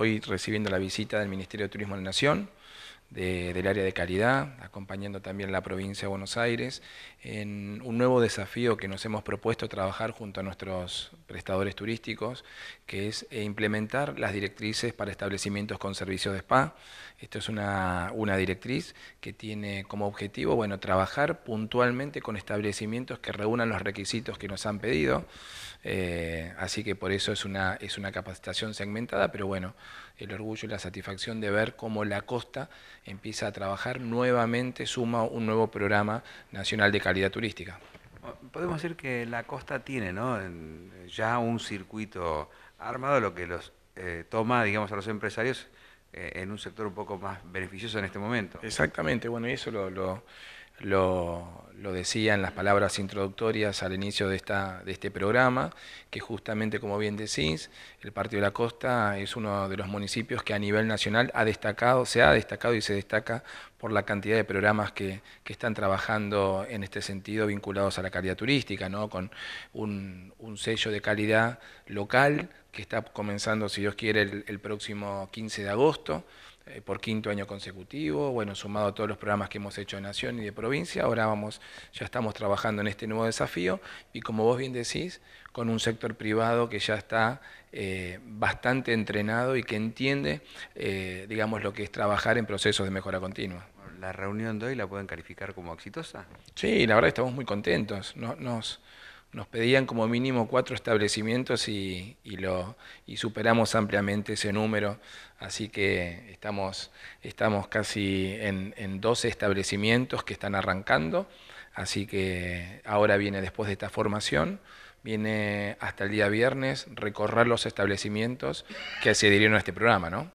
hoy recibiendo la visita del Ministerio de Turismo de la Nación del área de calidad, acompañando también la provincia de Buenos Aires, en un nuevo desafío que nos hemos propuesto trabajar junto a nuestros prestadores turísticos, que es eh, implementar las directrices para establecimientos con servicios de spa. Esto es una, directriz que tiene como objetivo bueno, trabajar puntualmente con establecimientos que reúnan los requisitos que nos han pedido. Eh, así que por eso es una, es una capacitación segmentada, pero bueno, el orgullo y la satisfacción de ver cómo la costa empieza a trabajar, nuevamente suma un nuevo programa nacional de calidad turística. Podemos decir que la costa tiene ¿no? ya un circuito armado, lo que los eh, toma, digamos, a los empresarios eh, en un sector un poco más beneficioso en este momento. Exactamente, bueno, y eso lo lo decía en las palabras introductorias al inicio de, esta, de este programa, que justamente, como bien decís, el Partido de la Costa es uno de los municipios que a nivel nacional ha destacado, se ha destacado y se destaca por la cantidad de programas que, están trabajando en este sentido vinculados a la calidad turística, ¿no? con un, un sello de calidad local que está comenzando, si Dios quiere, el, próximo 15 de agosto, eh, por quinto año consecutivo, bueno, sumado a todos los programas que hemos hecho de Nación y de provincia, ahora vamos, ya estamos trabajando en este nuevo desafío y como vos bien decís, con un sector privado que ya está eh, bastante entrenado y que entiende, eh, digamos, lo que es trabajar en procesos de mejora continua. ¿La reunión de hoy la pueden calificar como exitosa? Sí, la verdad estamos muy contentos. nos nos pedían como mínimo cuatro establecimientos y, lo, y superamos ampliamente ese número, así que estamos, estamos casi en, en 12 establecimientos que están arrancando, así que ahora viene después de esta formación, viene hasta el día viernes recorrer los establecimientos que se a este programa, ¿no?